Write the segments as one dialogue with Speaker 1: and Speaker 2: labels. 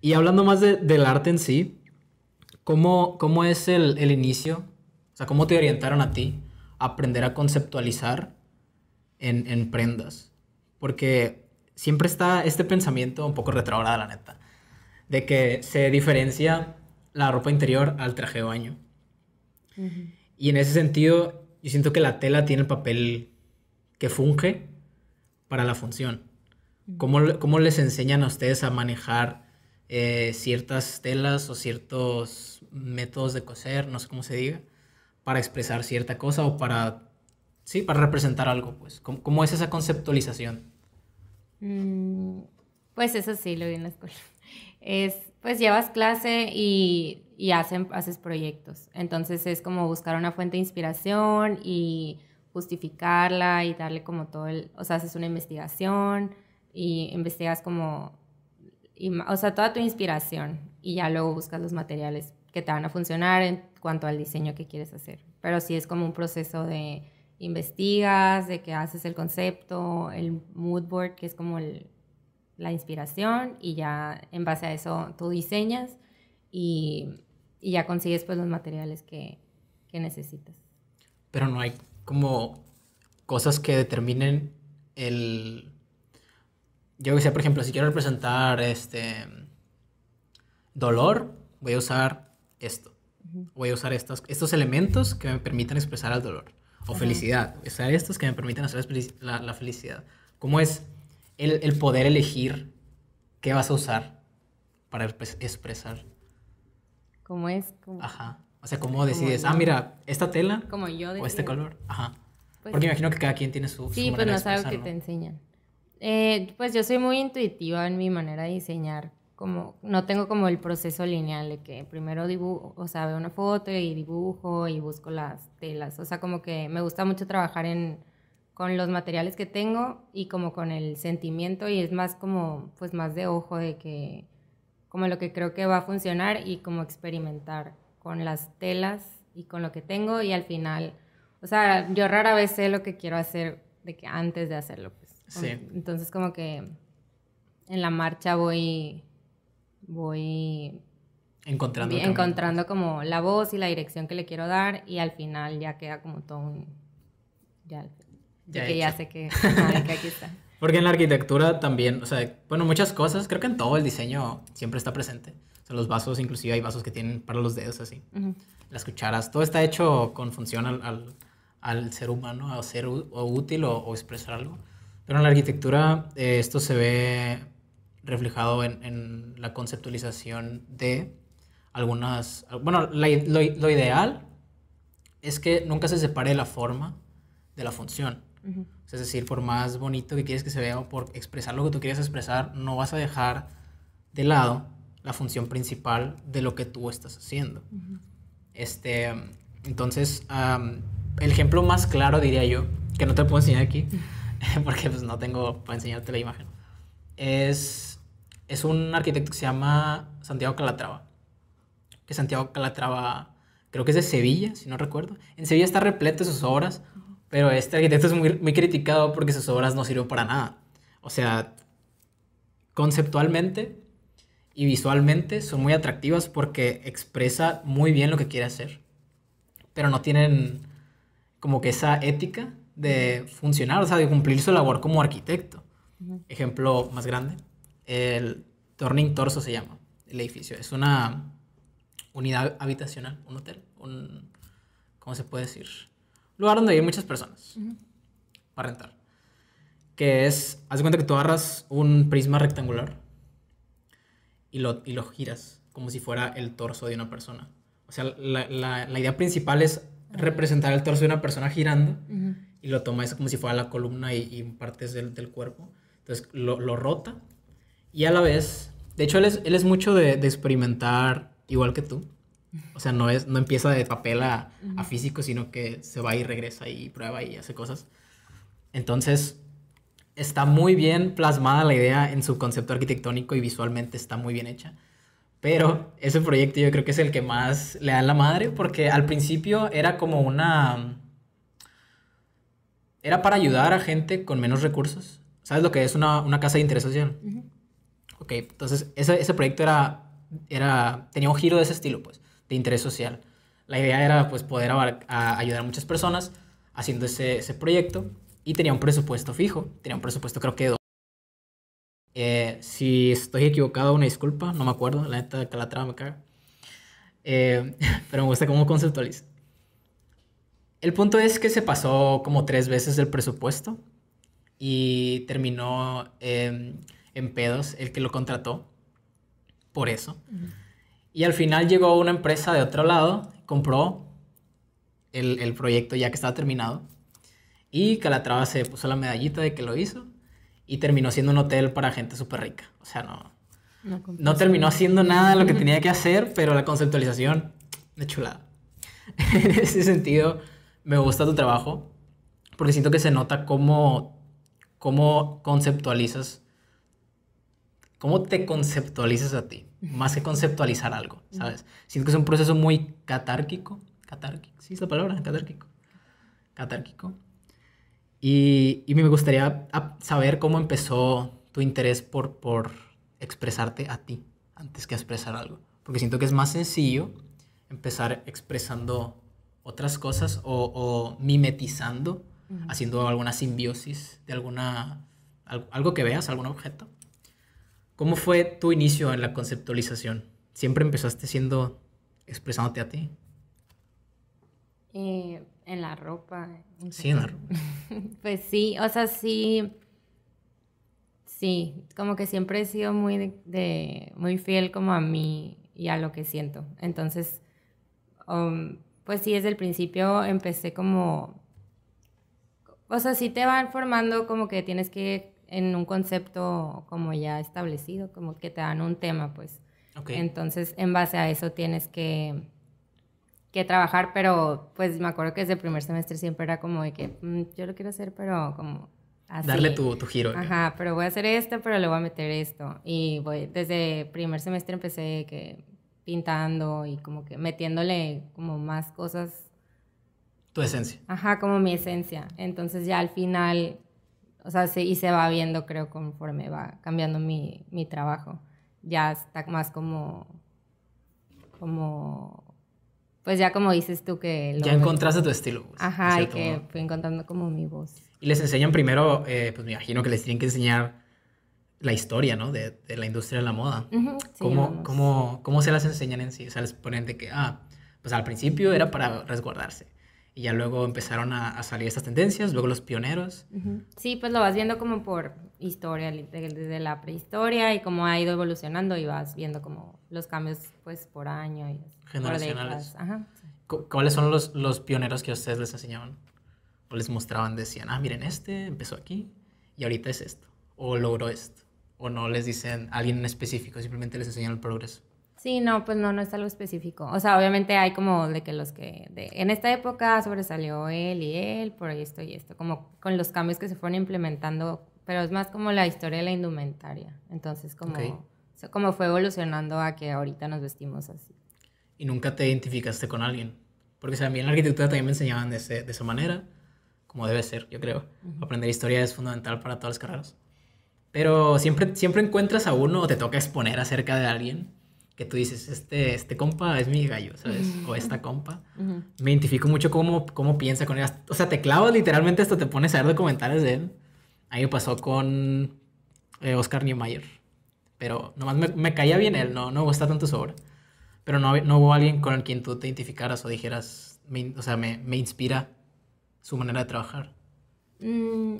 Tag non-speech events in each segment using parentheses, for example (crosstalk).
Speaker 1: Y hablando más del arte en sí, ¿cómo, es el, inicio? O sea, ¿cómo te orientaron a ti a aprender a conceptualizar en, prendas? Porque siempre está este pensamiento un poco retrógrado, la neta, de que se diferencia la ropa interior al traje de baño. Y en ese sentido, yo siento que la tela tiene el papel que funge para la función. ¿Cómo, ¿Cómo, les enseñan a ustedes a manejar eh, ciertas telas o ciertos métodos de coser, no sé cómo se diga, para expresar cierta cosa o para, sí, para representar algo? Pues, ¿cómo, es esa conceptualización?
Speaker 2: Mm, pues eso sí, lo vi en la escuela. Es, pues llevas clase y, y hacen, haces proyectos. Entonces es como buscar una fuente de inspiración y justificarla y darle como todo el, o sea, haces una investigación y investigas como, o sea, toda tu inspiración y ya luego buscas los materiales que te van a funcionar en cuanto al diseño que quieres hacer. Pero sí es como un proceso de investigas, de que haces el concepto, el mood board, que es como la inspiración, y ya en base a eso tú diseñas y, ya consigues pues los materiales que necesitas.
Speaker 1: Pero no hay como cosas que determinen el yo que por ejemplo, si quiero representar este dolor, voy a usar esto. Voy a usar estos, estos elementos que me permitan expresar el dolor. O felicidad. Usar estos que me permitan hacer la, felicidad. ¿Cómo es el, poder elegir qué vas a usar para expresar?
Speaker 2: ¿Cómo es? Ajá.
Speaker 1: O sea, ¿cómo decides? Ah, mira, esta tela. Como yo O este color. Ajá. Pues Porque imagino que cada quien tiene su... Sí, pero pues no es algo que te
Speaker 2: enseñan. Eh, pues yo soy muy intuitiva en mi manera de diseñar. Como, no tengo como el proceso lineal de que primero dibujo, o sea, veo una foto y dibujo y busco las telas. O sea, como que me gusta mucho trabajar en, con los materiales que tengo y como con el sentimiento y es más como, pues más de ojo de que, como lo que creo que va a funcionar y como experimentar con las telas y con lo que tengo y al final, o sea, yo rara vez sé lo que quiero hacer de que antes de hacerlo. Entonces como que en la marcha voy, voy encontrando, como la voz y la dirección que le quiero dar y al final ya queda como todo un... Ya, sé que, aquí está.
Speaker 1: (laughs) Porque en la arquitectura también, o sea, bueno, muchas cosas, creo que en todo el diseño siempre está presente. O sea, los vasos, inclusive hay vasos que tienen para los dedos así, las cucharas, todo está hecho con función al, al, ser humano, a ser útil o, o expresar algo. Pero en la arquitectura eh, esto se ve reflejado en, la conceptualización de algunas... Bueno, lo, ideal es que nunca se separe la forma de la función. Es decir, por más bonito que quieres que se vea por expresar lo que tú quieres expresar, no vas a dejar de lado la función principal de lo que tú estás haciendo. este, entonces, el ejemplo más claro, diría yo, que no te puedo enseñar aquí, (laughs) (laughs) porque pues no tengo para enseñarte la imagen. Es, es un arquitecto que se llama Santiago Calatrava. Que Santiago Calatrava creo que es de Sevilla, si no recuerdo. En Sevilla está repleto de sus obras, pero este arquitecto es muy, muy criticado porque sus obras no sirven para nada. O sea, conceptualmente y visualmente son muy atractivas porque expresa muy bien lo que quiere hacer, pero no tienen como que esa ética de funcionar, o sea, de cumplir su labor como arquitecto. Ejemplo más grande, el Turning Torso se llama, el edificio. Es una unidad habitacional, un hotel, un, ¿cómo se puede decir? lugar donde hay muchas personas para rentar. Que es, haz de cuenta que tú agarras un prisma rectangular y lo, y lo giras como si fuera el torso de una persona. O sea, la, idea principal es representar el torso de una persona girando y lo toma es como si fuera la columna y, partes del, del, cuerpo. Entonces lo, lo, rota y a la vez, de hecho él es, él es mucho de, de, experimentar igual que tú. O sea, no, es, no empieza de papel a, físico, sino que se va y regresa y prueba y hace cosas. Entonces, está muy bien plasmada la idea en su concepto arquitectónico y visualmente está muy bien hecha. Pero ese proyecto yo creo que es el que más le da la madre porque al principio era como una era para ayudar a gente con menos recursos. ¿Sabes lo que es una, una casa de interés social? Ok, entonces ese, ese, proyecto era, era, tenía un giro de ese estilo, pues, de interés social. La idea era, pues, poder a ayudar a muchas personas haciendo ese, ese, proyecto y tenía un presupuesto fijo, tenía un presupuesto creo que... Eh, si estoy equivocado, una disculpa, no me acuerdo, la neta que la traba me caga. Eh, (laughs) pero me gusta cómo conceptualiza. El punto es que se pasó como tres veces el presupuesto y terminó em, en pedos el que lo contrató por eso. Y al final llegó una empresa de otro lado, compró el, proyecto ya que estaba terminado y Calatrava se puso la medallita de que lo hizo y terminó siendo un hotel para gente súper rica. O sea, no, no, terminó haciendo nada de lo que tenía que hacer, pero la conceptualización, de chulada. (laughs) en ese sentido me gusta tu trabajo porque siento que se nota cómo, cómo conceptualizas, cómo te conceptualizas a ti, más que conceptualizar algo, ¿sabes? Siento que es un proceso muy catárquico, catárquico, sí es la palabra, catárquico, catárquico. Y, y me gustaría saber cómo empezó tu interés por, por expresarte a ti antes que expresar algo, porque siento que es más sencillo empezar expresando otras cosas o, mimetizando, haciendo alguna simbiosis de alguna, algo que veas, algún objeto. ¿Cómo fue tu inicio en la conceptualización? ¿Siempre empezaste siendo expresándote a ti?
Speaker 2: Eh, en la ropa.
Speaker 1: sí, en la ropa.
Speaker 2: (laughs) pues sí, o sea, sí. Sí, como que siempre he sido muy, de, muy fiel como a mí y a lo que siento. Entonces, um, pues sí, desde el principio empecé como, o sea, sí te van formando como que tienes que en un concepto como ya establecido, como que te dan un tema, pues. Okay. Entonces, en base a eso tienes que, que trabajar, pero pues me acuerdo que desde el primer semestre siempre era como de que mm, yo lo quiero hacer, pero como Darle tu, tu giro. Ajá, pero voy a hacer esto, pero le voy a meter esto. Y voy, desde primer semestre empecé que pintando y como que metiéndole como más cosas. Tu esencia. Ajá, como mi esencia. Entonces ya al final, o sea, sí, y se va viendo creo conforme va cambiando mi, trabajo. Ya está más como, como, pues ya como dices tú que... ya encontraste tu estilo. Pues, Ajá, y que fui encontrando como mi voz.
Speaker 1: Y les enseñan primero, eh, pues me imagino que les tienen que enseñar la historia, ¿no? De, la industria de la moda. cómo, se las enseñan en sí? O sea, les ponen de que, ah, pues al principio era para resguardarse. Y ya luego empezaron a, salir estas tendencias, luego los pioneros.
Speaker 2: Sí, pues lo vas viendo como por historia, desde la prehistoria y cómo ha ido evolucionando y vas viendo como los cambios pues por año y generacionales. Ajá,
Speaker 1: ¿Cuáles son los, los pioneros que ustedes les enseñaban? ¿O les mostraban? Decían, ah, miren, este empezó aquí y ahorita es esto, o logró esto o no les dicen a alguien en específico, simplemente les enseñan el progreso.
Speaker 2: Sí, no, pues no, no es algo específico. O sea, obviamente hay como de que los que en esta época sobresalió él y él por esto y esto, como con los cambios que se fueron implementando, pero es más como la historia de la indumentaria. Entonces, como, fue evolucionando a que ahorita nos vestimos así.
Speaker 1: ¿Y nunca te identificaste con alguien? Porque o a mí en la arquitectura también me enseñaban de, de esa manera, como debe ser, yo creo. Aprender historia es fundamental para todas las carreras. Pero siempre, siempre encuentras a uno o te toca exponer acerca de alguien que tú dices, este, este compa es mi gallo, ¿sabes? O esta compa. Me identifico mucho cómo, cómo piensa con él. O sea, te clavas literalmente esto te pones a ver documentales de él. Ahí me pasó con eh, Oscar Niemeyer. Pero nomás me, caía bien él, no, no me gusta tanto su obra. Pero no, no hubo alguien con el quien tú te identificaras o dijeras, o sea, me, inspira su manera de trabajar.
Speaker 2: Mm,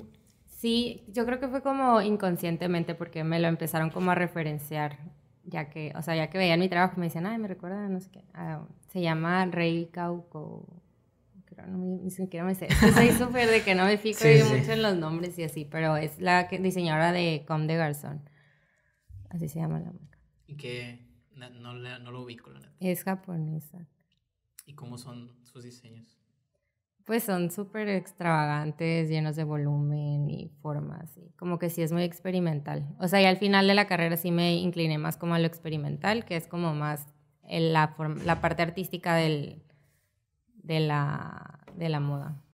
Speaker 2: Sí, yo creo que fue como inconscientemente porque me lo empezaron como a referenciar, ya que, o sea, ya que veían mi trabajo me decían, ay, me recuerda, no sé qué, ah, se llama Rey Cauco, creo, no, ni siquiera me sé, (laughs) soy súper de que no me fijo mucho en los nombres y así, pero es la que, diseñadora de Com de Garzón, así se llama la marca.
Speaker 1: ¿Y qué? No, lo ubico, la neta.
Speaker 2: Es japonesa.
Speaker 1: ¿Y cómo son sus diseños?
Speaker 2: pues son súper extravagantes, llenos de volumen y formas, y como que sí es muy experimental. O sea, y al final de la carrera sí me incliné más como a lo experimental, que es como más la, la, parte artística del, de la moda.